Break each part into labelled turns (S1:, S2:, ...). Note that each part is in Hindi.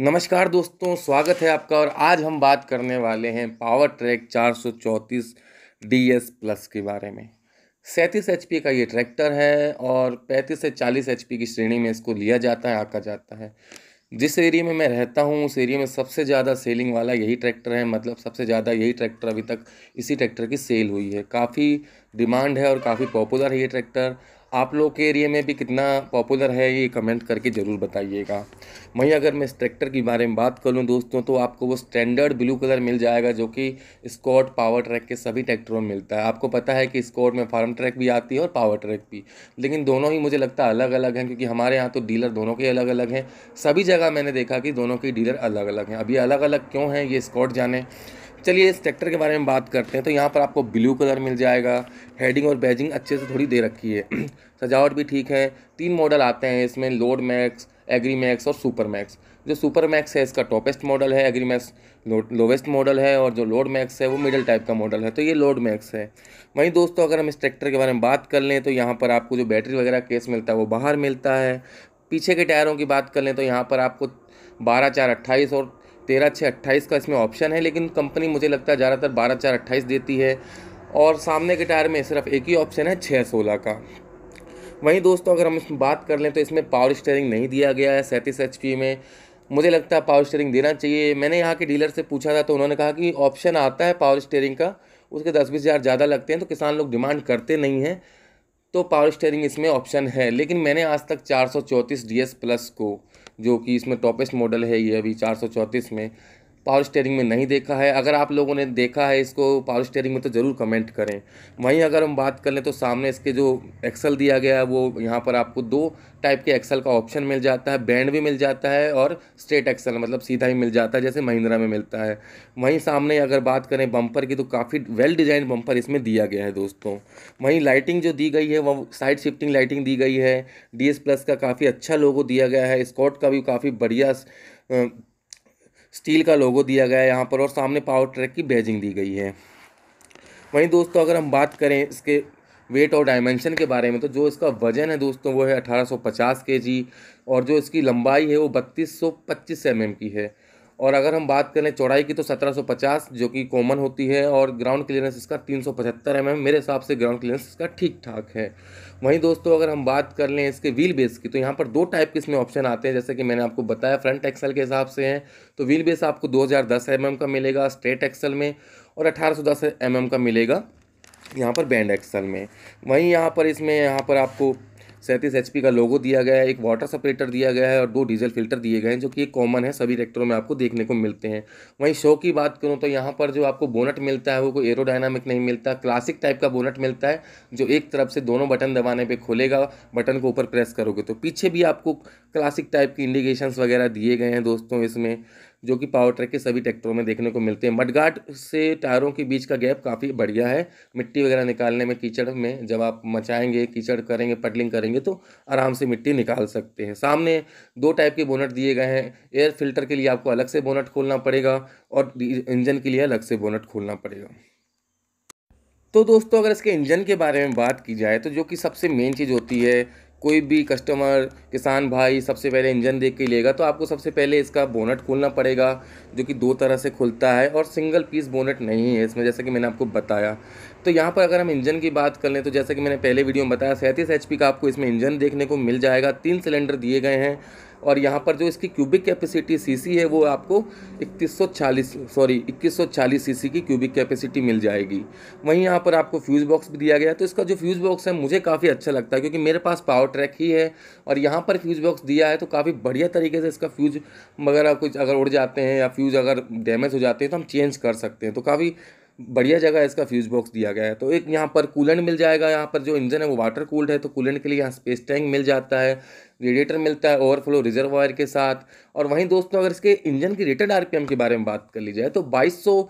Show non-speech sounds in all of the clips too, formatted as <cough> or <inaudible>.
S1: नमस्कार दोस्तों स्वागत है आपका और आज हम बात करने वाले हैं पावर ट्रैक चार सौ चौंतीस डी एस प्लस के बारे में सैंतीस एच का ये ट्रैक्टर है और पैंतीस से चालीस एच की श्रेणी में इसको लिया जाता है आका जाता है जिस एरिया में मैं रहता हूँ उस एरिया में सबसे ज़्यादा सेलिंग वाला यही ट्रैक्टर है मतलब सबसे ज़्यादा यही ट्रैक्टर अभी तक इसी ट्रैक्टर की सेल हुई है काफ़ी डिमांड है और काफ़ी पॉपुलर है ये ट्रैक्टर आप लोग के एरिया में भी कितना पॉपुलर है ये कमेंट करके ज़रूर बताइएगा वहीं अगर मैं इस ट्रैक्टर के बारे में बात कर लूँ दोस्तों तो आपको वो स्टैंडर्ड ब्लू कलर मिल जाएगा जो कि स्कॉट पावर ट्रैक के सभी ट्रैक्टरों में मिलता है आपको पता है कि स्कॉट में फार्म ट्रैक भी आती है और पावर ट्रैक भी लेकिन दोनों ही मुझे लगता है अलग अलग हैं क्योंकि हमारे यहाँ तो डीलर दोनों के अलग अलग हैं सभी जगह मैंने देखा कि दोनों के डीलर अलग अलग हैं अभी अलग अलग क्यों हैं ये स्कॉट जाने चलिए इस ट्रैक्टर के बारे में बात करते हैं तो यहाँ पर आपको ब्लू कलर मिल जाएगा हेडिंग और बैजिंग अच्छे से थोड़ी दे रखी है <clears throat> सजावट भी ठीक है तीन मॉडल आते हैं इसमें लोड मैक्स एग्री मैक्स और सुपर मैक्स जो सुपर मैक्स है इसका टॉपेस्ट मॉडल है एग्री मैक्स लोवेस्ट मॉडल है और जो लोड मैक्स है वो मिडिल टाइप का मॉडल है तो ये लोड मैक्स है वहीं दोस्तों अगर हम इस ट्रैक्टर के बारे में बात कर लें तो यहाँ पर आपको जो बैटरी वगैरह केस मिलता है वो बाहर मिलता है पीछे के टायरों की बात कर लें तो यहाँ पर आपको बारह चार अट्ठाईस और तेरह छः अट्ठाईस का इसमें ऑप्शन है लेकिन कंपनी मुझे लगता है ज़्यादातर बारह चार अट्ठाईस देती है और सामने के टायर में सिर्फ एक ही ऑप्शन है छः सोलह का वहीं दोस्तों अगर हम इसमें बात कर लें तो इसमें पावर स्टेयरिंग नहीं दिया गया है सैंतीस एच में मुझे लगता है पावर स्टेयरिंग देना चाहिए मैंने यहाँ के डीलर से पूछा था तो उन्होंने कहा कि ऑप्शन आता है पावर स्टेयरिंग का उसके दस बीस हज़ार ज़्यादा लगते हैं तो किसान लोग डिमांड करते नहीं हैं तो पावर स्टेयरिंग इसमें ऑप्शन है लेकिन मैंने आज तक चार सौ चौंतीस डी एस प्लस को जो कि इसमें टॉपेस्ट मॉडल है ये अभी चार सौ चौंतीस में पावर स्टेयरिंग में नहीं देखा है अगर आप लोगों ने देखा है इसको पावर स्टेयरिंग में तो ज़रूर कमेंट करें वहीं अगर हम बात कर लें तो सामने इसके जो एक्सल दिया गया है वो यहाँ पर आपको दो टाइप के एक्सल का ऑप्शन मिल जाता है बैंड भी मिल जाता है और स्ट्रेट एक्सल मतलब सीधा ही मिल जाता है जैसे महिंद्रा में मिलता है वहीं सामने अगर बात करें बम्पर की तो काफ़ी वेल डिजाइन बम्पर इसमें दिया गया है दोस्तों वहीं लाइटिंग जो दी गई है वो साइड शिफ्टिंग लाइटिंग दी गई है डी प्लस का काफ़ी अच्छा लोगो दिया गया है स्कॉट का भी काफ़ी बढ़िया स्टील का लोगो दिया गया है यहाँ पर और सामने पावर ट्रैक की बैजिंग दी गई है वहीं दोस्तों अगर हम बात करें इसके वेट और डायमेंशन के बारे में तो जो इसका वजन है दोस्तों वो है 1850 केजी और जो इसकी लंबाई है वो 3225 सौ mm की है और अगर हम बात करें चौड़ाई की तो 1750 जो कि कॉमन होती है और ग्राउंड क्लियरेंस इसका 375 एम एम मेरे हिसाब से ग्राउंड क्लियरेंस इसका ठीक ठाक है वहीं दोस्तों अगर हम बात कर लें इसके व्हील बेस की तो यहाँ पर दो टाइप के इसमें ऑप्शन आते हैं जैसे कि मैंने आपको बताया फ्रंट एक्सल के हिसाब से हैं तो व्हील बेस आपको दो हज़ार mm का मिलेगा स्ट्रेट एक्सल में और अठारह सौ mm का मिलेगा यहाँ पर बैंड एक्सल में वहीं यहाँ पर इसमें यहाँ पर आपको सैंतीस एच का लोगो दिया गया है एक वाटर सपरेटर दिया गया है और दो डीजल फिल्टर दिए गए हैं जो कि कॉमन है सभी ट्रैक्टरों में आपको देखने को मिलते हैं वहीं शो की बात करूँ तो यहाँ पर जो आपको बोनट मिलता है वो कोई एरोडायनामिक नहीं मिलता क्लासिक टाइप का बोनट मिलता है जो एक तरफ से दोनों बटन दबाने पर खोलेगा बटन को ऊपर प्रेस करोगे तो पीछे भी आपको क्लासिक टाइप की इंडिकेशंस वगैरह दिए गए हैं दोस्तों इसमें जो कि पावर ट्रैक के सभी ट्रैक्टरों में देखने को मिलते हैं मडगाट से टायरों के बीच का गैप काफ़ी बढ़िया है मिट्टी वगैरह निकालने में कीचड़ में जब आप मचाएंगे कीचड़ करेंगे पटलिंग करेंगे तो आराम से मिट्टी निकाल सकते हैं सामने दो टाइप के बोनट दिए गए हैं एयर फिल्टर के लिए आपको अलग से बोनट खोलना पड़ेगा और इंजन के लिए अलग से बोनट खोलना पड़ेगा तो दोस्तों अगर इसके इंजन के बारे में बात की जाए तो जो कि सबसे मेन चीज़ होती है कोई भी कस्टमर किसान भाई सबसे पहले इंजन देख के लेगा तो आपको सबसे पहले इसका बोनट खोलना पड़ेगा जो कि दो तरह से खुलता है और सिंगल पीस बोनट नहीं है इसमें जैसे कि मैंने आपको बताया तो यहाँ पर अगर हम इंजन की बात कर लें तो जैसे कि मैंने पहले वीडियो में बताया सैंतीस एच का आपको इसमें इंजन देखने को मिल जाएगा तीन सिलेंडर दिए गए हैं और यहाँ पर जो इसकी क्यूबिक कैपेसिटी सीसी है वो आपको 2140 सॉरी 2140 सीसी की क्यूबिक कैपेसिटी मिल जाएगी वहीं यहाँ पर आपको फ्यूज़ बॉक्स भी दिया गया तो इसका जो फ्यूज़ बॉक्स है मुझे काफ़ी अच्छा लगता है क्योंकि मेरे पास पावर ट्रैक ही है और यहाँ पर फ्यूज़ बॉक्स दिया है तो काफ़ी बढ़िया तरीके से इसका फ्यूज़ वगैरह कुछ अगर उड़ जाते हैं या फ्यूज़ अगर डैमेज हो जाते हैं तो हम चेंज कर सकते हैं तो काफ़ी बढ़िया जगह इसका फ्यूज़ बॉक्स दिया गया है तो एक यहाँ पर कूलेंट मिल जाएगा यहाँ पर जो इंजन है वो वाटर कूल्ड है तो कूलेंट के लिए यहाँ स्पेस टैंक मिल जाता है रेडिएटर मिलता है ओवरफ्लो रिजर्वायर के साथ और वहीं दोस्तों अगर इसके इंजन की रेटेड आरपीएम के बारे में बात कर ली जाए तो 2200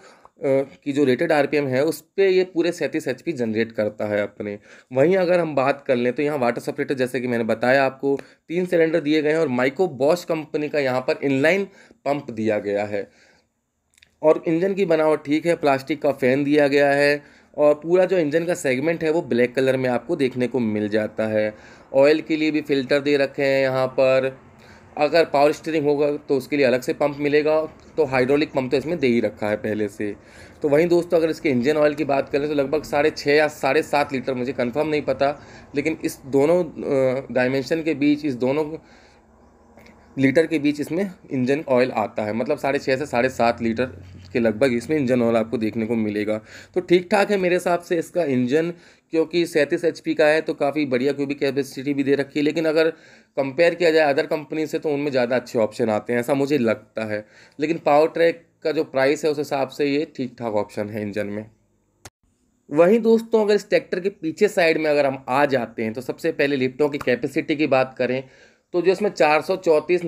S1: की जो रेटेड आरपीएम है उस पर ये पूरे सैंतीस एच जनरेट करता है अपने वहीं अगर हम बात कर लें तो यहाँ वाटर सेपरेटर जैसे कि मैंने बताया आपको तीन सिलेंडर दिए गए हैं और माइको बॉश कंपनी का यहाँ पर इनलाइन पंप दिया गया है और इंजन की बनावट ठीक है प्लास्टिक का फ़ैन दिया गया है और पूरा जो इंजन का सेगमेंट है वो ब्लैक कलर में आपको देखने को मिल जाता है ऑयल के लिए भी फ़िल्टर दे रखे हैं यहाँ पर अगर पावर स्टीयरिंग होगा तो उसके लिए अलग से पंप मिलेगा तो हाइड्रोलिक पंप तो इसमें दे ही रखा है पहले से तो वहीं दोस्तों अगर इसके इंजन ऑयल की बात करें तो लगभग साढ़े छः या साढ़े सात लीटर मुझे कंफर्म नहीं पता लेकिन इस दोनों डायमेंशन के बीच इस दोनों लीटर के बीच इसमें इंजन ऑयल आता है मतलब साढ़े छः से साढ़े सात लीटर के लगभग इसमें इंजन ऑयल आपको देखने को मिलेगा तो ठीक ठाक है मेरे हिसाब से इसका इंजन क्योंकि सैंतीस एच का है तो काफ़ी बढ़िया क्योंकि कैपेसिटी भी दे रखी है लेकिन अगर कंपेयर किया जाए अदर कंपनी से तो उनमें ज़्यादा अच्छे ऑप्शन आते हैं ऐसा मुझे लगता है लेकिन पावर ट्रैक का जो प्राइस है उस हिसाब से ये ठीक ठाक ऑप्शन है इंजन में वहीं दोस्तों अगर इस ट्रैक्टर के पीछे साइड में अगर हम आ जाते हैं तो सबसे पहले लिफ्टों की कैपेसिटी की बात करें तो जो इसमें चार सौ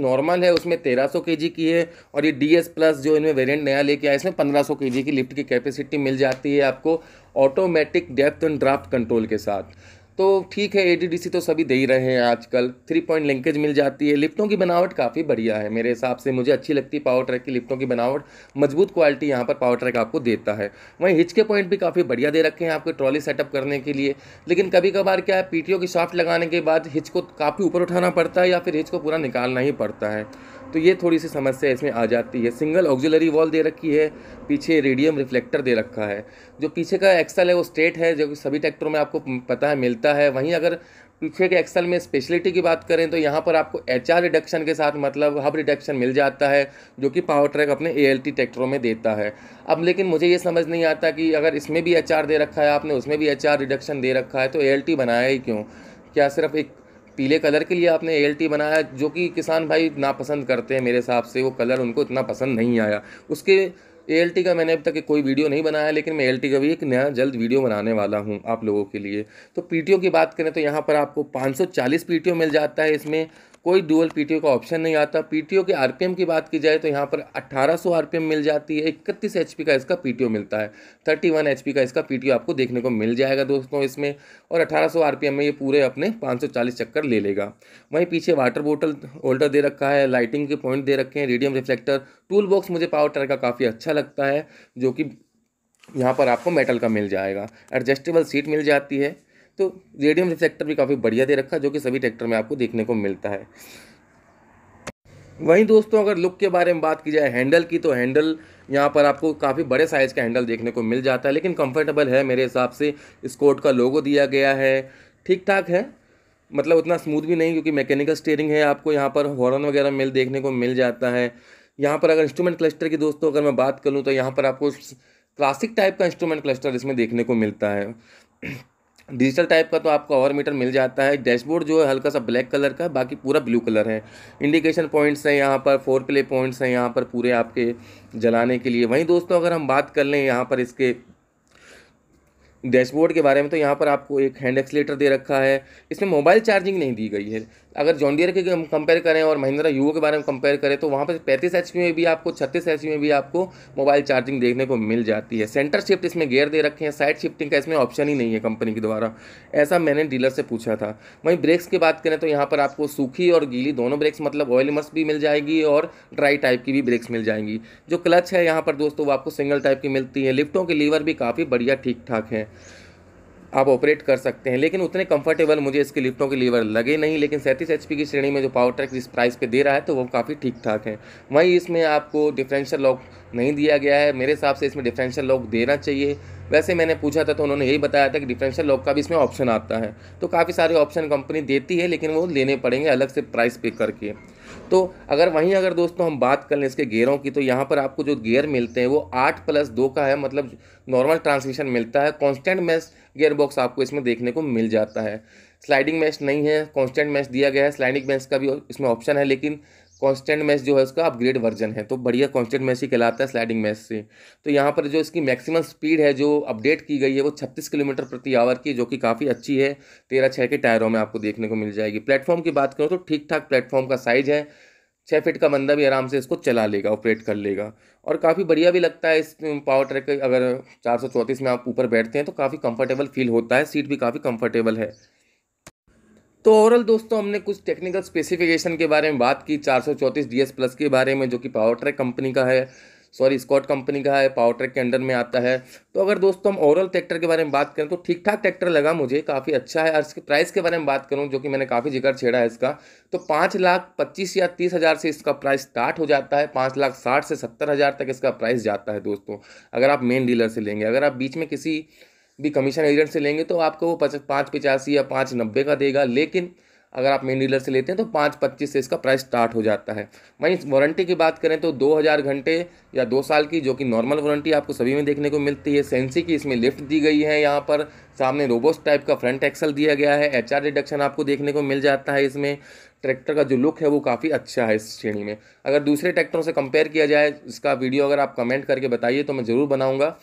S1: नॉर्मल है उसमें तेरह के जी की है और ये डी प्लस जो इनमें वेरिएंट नया लेके आया इसमें पंद्रह के जी की लिफ्ट की कैपेसिटी मिल जाती है आपको automatic depth and draft control के साथ तो ठीक है एडीडीसी तो सभी दे ही रहे हैं आजकल थ्री पॉइंट लिंकेज मिल जाती है लिफ्टों की बनावट काफ़ी बढ़िया है मेरे हिसाब से मुझे अच्छी लगती है पावर ट्रैक की लिफ्टों की बनावट मजबूत क्वालिटी यहाँ पर पावर ट्रैक आपको देता है वहीं हिच के पॉइंट भी काफ़ी बढ़िया दे रखे हैं आपको ट्रॉली सेटअप करने के लिए लेकिन कभी कभार क्या है पी की शाफ्ट लगाने के बाद हिच को काफ़ी ऊपर उठाना पड़ता है या फिर हिच को पूरा निकालना ही पड़ता है तो ये थोड़ी सी समस्या इसमें आ जाती है सिंगल ऑक्जिलरी वॉल दे रखी है पीछे रेडियम रिफ्लेक्टर दे रखा है जो पीछे का एक्सल है वो स्टेट है जो कि सभी ट्रैक्टरों में आपको पता है मिलता है वहीं अगर पीछे के एक्सल में स्पेशलिटी की बात करें तो यहाँ पर आपको एच आर रिडक्शन के साथ मतलब हब रिडक्शन मिल जाता है जो कि पावर ट्रैक अपने ए एल टी ट्रैक्टरों में देता है अब लेकिन मुझे ये समझ नहीं आता कि अगर इसमें भी एच आर दे रखा है आपने उसमें भी एच आर रिडक्शन दे रखा है तो ए एल टी बनाया ही क्यों क्या सिर्फ एक पीले कलर के लिए आपने एल टी बनाया जो कि किसान भाई नापसंद करते हैं मेरे हिसाब से वो कलर उनको इतना पसंद नहीं आया उसके एल का मैंने अब तक कोई वीडियो नहीं बनाया लेकिन मैं एल का भी एक नया जल्द वीडियो बनाने वाला हूँ आप लोगों के लिए तो पीटीओ की बात करें तो यहाँ पर आपको 540 सौ मिल जाता है इसमें कोई डुअल पीटीओ का ऑप्शन नहीं आता पीटीओ के आरपीएम की बात की जाए तो यहाँ पर 1800 आरपीएम मिल जाती है इकतीस एच का इसका पीटीओ मिलता है 31 एचपी का इसका पीटीओ आपको देखने को मिल जाएगा दोस्तों इसमें और 1800 आरपीएम में ये पूरे अपने 540 चक्कर ले लेगा वहीं पीछे वाटर बोटल होल्डर दे रखा है लाइटिंग के पॉइंट दे रखे हैं रेडियम रिफ्लेक्टर टूल बॉक्स मुझे पावर टायर का काफ़ी अच्छा लगता है जो कि यहाँ पर आपको मेटल का मिल जाएगा एडजस्टेबल सीट मिल जाती है तो रेडियम रिफ्लेक्टर भी काफ़ी बढ़िया दे रखा जो कि सभी ट्रैक्टर में आपको देखने को मिलता है वहीं दोस्तों अगर लुक के बारे में बात की जाए हैंडल की तो हैंडल यहाँ पर आपको काफ़ी बड़े साइज़ का हैंडल देखने को मिल जाता है लेकिन कंफर्टेबल है मेरे हिसाब से स्कोट का लोगो दिया गया है ठीक ठाक है मतलब उतना स्मूथ भी नहीं क्योंकि मैकेनिकल स्टेयरिंग है आपको यहाँ पर हॉर्न वगैरह मिल देखने को मिल जाता है यहाँ पर अगर इंस्ट्रूमेंट क्लस्टर की दोस्तों अगर मैं बात करूँ तो यहाँ पर आपको क्लासिक टाइप का इंस्ट्रूमेंट क्लस्टर इसमें देखने को मिलता है डिजिटल टाइप का तो आपको और मीटर मिल जाता है डैशबोर्ड जो है हल्का सा ब्लैक कलर का बाकी पूरा ब्लू कलर है इंडिकेशन पॉइंट्स हैं यहाँ पर फोर प्ले पॉइंट्स हैं यहाँ पर पूरे आपके जलाने के लिए वहीं दोस्तों अगर हम बात कर लें यहाँ पर इसके डैशबोर्ड के बारे में तो यहाँ पर आपको एक हैंड एक्सलेटर दे रखा है इसमें मोबाइल चार्जिंग नहीं दी गई है अगर जॉन्डियर के कंपेयर करें और महिंद्रा यूओ के बारे में कंपेयर करें तो वहाँ पर पैंतीस एच में भी आपको छत्तीस एच में भी आपको मोबाइल चार्जिंग देखने को मिल जाती है सेंटर शिफ्ट इसमें गेयर दे रखे हैं साइड शिफ्टिंग का इसमें ऑप्शन ही नहीं है कंपनी के द्वारा ऐसा मैंने डीलर से पूछा था वहीं ब्रेक्स की बात करें तो यहाँ पर आपको सूखी और गीली दोनों ब्रेक्स मतलब ऑयल मर्स भी मिल जाएगी और ड्राई टाइप की भी ब्रेक्स मिल जाएंगी जो क्लच है यहाँ पर दोस्तों वो आपको सिंगल टाइप की मिलती है लिफ्टों के लीवर भी काफ़ी बढ़िया ठीक ठाक हैं आप ऑपरेट कर सकते हैं लेकिन उतने कंफर्टेबल मुझे इसके लिफ्टों के लीवर लगे नहीं लेकिन सैंतीस एच की श्रेणी में जो पावर ट्रैक जिस प्राइस पे दे रहा है तो वो काफ़ी ठीक ठाक है वहीं इसमें आपको डिफरेंशियल लॉक नहीं दिया गया है मेरे हिसाब से इसमें डिफरेंशियल लॉक देना चाहिए वैसे मैंने पूछा था तो उन्होंने यही बताया था कि डिफरेंशियल लॉक का भी इसमें ऑप्शन आता है तो काफ़ी सारे ऑप्शन कंपनी देती है लेकिन वो लेने पड़ेंगे अलग से प्राइस पे करके तो अगर वहीं अगर दोस्तों हम बात कर लें इसके गेयरों की तो यहाँ पर आपको जो गेयर मिलते हैं वो आठ प्लस दो का है मतलब नॉर्मल ट्रांसमिशन मिलता है कांस्टेंट मैच गेयर बॉक्स आपको इसमें देखने को मिल जाता है स्लाइडिंग मैच नहीं है कांस्टेंट मैच दिया गया है स्लाइडिंग मैच का भी इसमें ऑप्शन है लेकिन कांस्टेंट मैश जो है उसका अपग्रेड वर्जन है तो बढ़िया कांस्टेंट मैश ही कहलाता है स्लाइडिंग मैश से तो यहाँ पर जो इसकी मैक्सिमम स्पीड है जो अपडेट की गई है वो छत्तीस किलोमीटर प्रति आवर की जो कि काफ़ी अच्छी है तेरह छः के टायरों में आपको देखने को मिल जाएगी प्लेटफॉर्म की बात करूँ तो ठीक ठाक प्लेटफॉर्म का साइज़ है छः फिट का बंदा भी आराम से इसको चला लेगा ऑपरेट कर लेगा और काफ़ी बढ़िया भी लगता है इस पावर ट्रैक अगर चार में आप ऊपर बैठते हैं तो काफ़ी कंफर्टेबल फील होता है सीट भी काफ़ी कंफर्टेबल है तो ओवरऑल दोस्तों हमने कुछ टेक्निकल स्पेसिफिकेशन के बारे में बात की चार सौ डी एस प्लस के बारे में जो कि पावर ट्रैक कंपनी का है सॉरी स्कॉट कंपनी का है पावर ट्रैक के अंडर में आता है तो अगर दोस्तों हम ओवरऑल ट्रैक्टर के बारे में बात करें तो ठीक ठाक ट्रैक्टर लगा मुझे काफ़ी अच्छा है और इसके प्राइस के बारे में बात करूँ जो कि मैंने काफ़ी जिक्र छेड़ा है इसका तो पाँच लाख पच्चीस या तीस हज़ार से इसका प्राइस स्टार्ट हो जाता है पाँच लाख साठ से सत्तर हज़ार तक इसका प्राइस जाता है दोस्तों अगर आप मेन डीलर से लेंगे अगर आप बीच में किसी भी कमीशन एजेंट से लेंगे तो आपको वो पच पाँच पचासी या पाँच नब्बे का देगा लेकिन अगर आप मेन डीलर से लेते हैं तो पाँच पच्चीस से इसका प्राइस स्टार्ट हो जाता है वहीं वारंटी की बात करें तो दो हज़ार घंटे या दो साल की जो कि नॉर्मल वारंटी आपको सभी में देखने को मिलती है सेंसी की इसमें लिफ्ट दी गई है यहाँ पर सामने रोबोस्ट टाइप का फ्रंट एक्सल दिया गया है एच रिडक्शन आपको देखने को मिल जाता है इसमें ट्रैक्टर का जो लुक है वो काफ़ी अच्छा है इस श्रेणी में अगर दूसरे ट्रैक्टरों से कंपेयर किया जाए इसका वीडियो अगर आप कमेंट करके बताइए तो मैं ज़रूर बनाऊँगा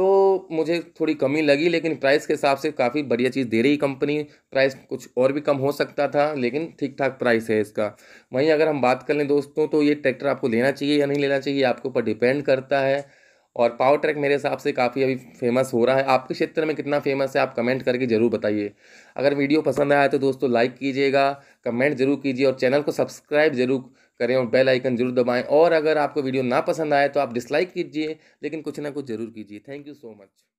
S1: तो मुझे थोड़ी कमी लगी लेकिन प्राइस के हिसाब से काफ़ी बढ़िया चीज़ दे रही कंपनी प्राइस कुछ और भी कम हो सकता था लेकिन ठीक ठाक प्राइस है इसका वहीं अगर हम बात कर लें दोस्तों तो ये ट्रैक्टर आपको लेना चाहिए या नहीं लेना चाहिए आपके ऊपर डिपेंड करता है और पावर ट्रैक मेरे हिसाब से काफ़ी अभी फेमस हो रहा है आपके क्षेत्र में कितना फेमस है आप कमेंट करके ज़रूर बताइए अगर वीडियो पसंद आया तो दोस्तों लाइक कीजिएगा कमेंट जरूर कीजिए और चैनल को सब्सक्राइब जरूर करें और बेल आइकन जरूर दबाएं और अगर आपको वीडियो ना पसंद आए तो आप डिसलाइक कीजिए लेकिन कुछ ना कुछ जरूर कीजिए थैंक यू सो मच